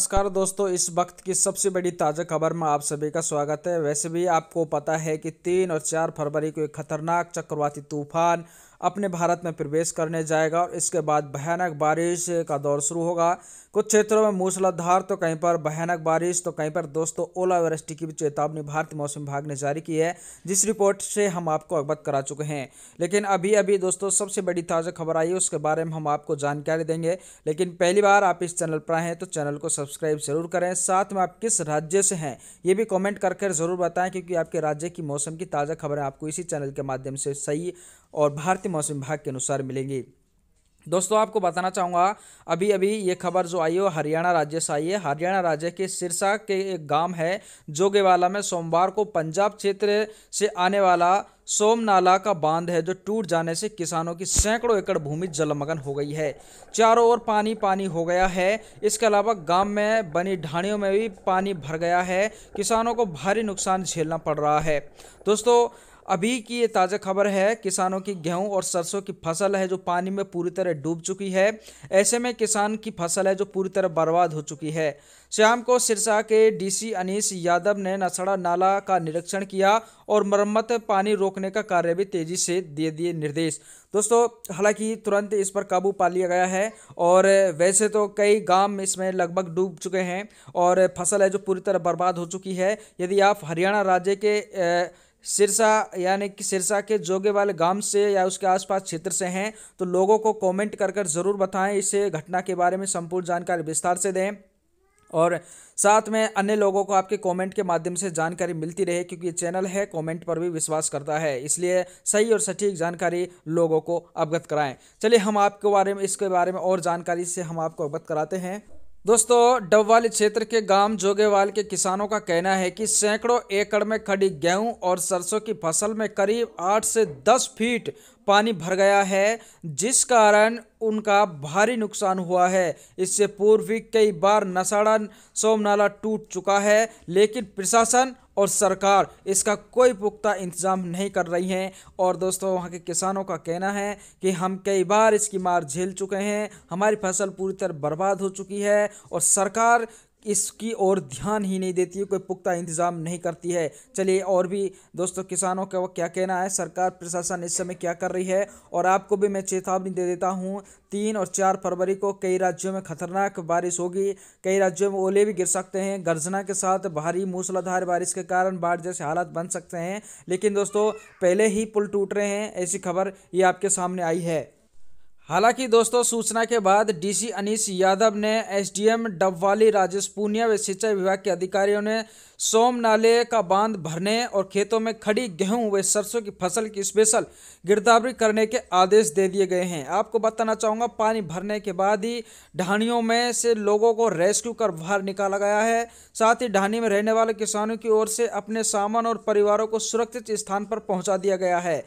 नमस्कार दोस्तों इस वक्त की सबसे बड़ी ताज़ा खबर में आप सभी का स्वागत है वैसे भी आपको पता है कि तीन और चार फरवरी को एक खतरनाक चक्रवाती तूफान अपने भारत में प्रवेश करने जाएगा और इसके बाद भयानक बारिश का दौर शुरू होगा कुछ क्षेत्रों में मूसलाधार तो कहीं पर भयानक बारिश तो कहीं पर दोस्तों ओलावृष्टि की भी चेतावनी भारतीय मौसम विभाग ने जारी की है जिस रिपोर्ट से हम आपको अवगत करा चुके हैं लेकिन अभी अभी दोस्तों सबसे बड़ी ताज़ा खबर आई है उसके बारे में हम आपको जानकारी देंगे लेकिन पहली बार आप इस चैनल पर आएँ तो चैनल को सब्सक्राइब जरूर करें साथ में आप किस राज्य से हैं ये भी कॉमेंट करके ज़रूर बताएँ क्योंकि आपके राज्य की मौसम की ताज़ा खबरें आपको इसी चैनल के माध्यम से सही और भारतीय मौसम विभाग के अनुसार मिलेंगी दोस्तों आपको बताना चाहूँगा अभी अभी ये खबर जो आई है हरियाणा राज्य से आई है हरियाणा राज्य के सिरसा के एक गांव है जोगेवाला में सोमवार को पंजाब क्षेत्र से आने वाला सोमनाला का बांध है जो टूट जाने से किसानों की सैकड़ों एकड़ भूमि जलमग्न हो गई है चारों ओर पानी पानी हो गया है इसके अलावा गांव में बनी ढाणियों में भी पानी भर गया है किसानों को भारी नुकसान झेलना पड़ रहा है दोस्तों अभी की ये ताज़ा खबर है किसानों की गेहूं और सरसों की फसल है जो पानी में पूरी तरह डूब चुकी है ऐसे में किसान की फसल है जो पूरी तरह बर्बाद हो चुकी है शाम को सिरसा के डीसी अनीस यादव ने नसड़ा नाला का निरीक्षण किया और मरम्मत पानी रोकने का कार्य भी तेजी से दे दिए निर्देश दोस्तों हालांकि तुरंत इस पर काबू पा लिया गया है और वैसे तो कई गांव इसमें लगभग डूब चुके हैं और फसल है जो पूरी तरह बर्बाद हो चुकी है यदि आप हरियाणा राज्य के ए, सिरसा यानी कि सिरसा के जोगे वाले गांव से या उसके आसपास क्षेत्र से हैं तो लोगों को कमेंट कर कर ज़रूर बताएं इस घटना के बारे में संपूर्ण जानकारी विस्तार से दें और साथ में अन्य लोगों को आपके कमेंट के माध्यम से जानकारी मिलती रहे क्योंकि ये चैनल है कमेंट पर भी विश्वास करता है इसलिए सही और सटीक जानकारी लोगों को अवगत कराएं चलिए हम आपके बारे में इसके बारे में और जानकारी से हम आपको अवगत कराते हैं दोस्तों डबवाल क्षेत्र के गांव जोगेवाल के किसानों का कहना है कि सैकड़ों एकड़ में खड़ी गेहूं और सरसों की फसल में करीब आठ से दस फीट पानी भर गया है जिस कारण उनका भारी नुकसान हुआ है इससे पूर्व भी कई बार नसाड़ा सोमनाला टूट चुका है लेकिन प्रशासन और सरकार इसका कोई पुख्ता इंतज़ाम नहीं कर रही है और दोस्तों वहाँ के किसानों का कहना है कि हम कई बार इसकी मार झेल चुके हैं हमारी फसल पूरी तरह बर्बाद हो चुकी है और सरकार इसकी ओर ध्यान ही नहीं देती है कोई पुख्ता इंतजाम नहीं करती है चलिए और भी दोस्तों किसानों का क्या कहना है सरकार प्रशासन इस समय क्या कर रही है और आपको भी मैं चेतावनी दे देता हूँ तीन और चार फरवरी को कई राज्यों में खतरनाक बारिश होगी कई राज्यों में ओले भी गिर सकते हैं गर्जना के साथ भारी मूसलाधार बारिश के कारण बाढ़ जैसे हालात बन सकते हैं लेकिन दोस्तों पहले ही पुल टूट रहे हैं ऐसी खबर ये आपके सामने आई है हालांकि दोस्तों सूचना के बाद डीसी अनिश यादव ने एसडीएम डबवाली राजेश पूनिया व सिंचाई विभाग के अधिकारियों ने सोम नाले का बांध भरने और खेतों में खड़ी गेहूं व सरसों की फसल की स्पेशल गिरदावरी करने के आदेश दे दिए गए हैं आपको बताना चाहूँगा पानी भरने के बाद ही ढाणियों में से लोगों को रेस्क्यू कर बाहर निकाला गया है साथ ही ढाणी में रहने वाले किसानों की ओर से अपने सामान और परिवारों को सुरक्षित स्थान पर पहुँचा दिया गया है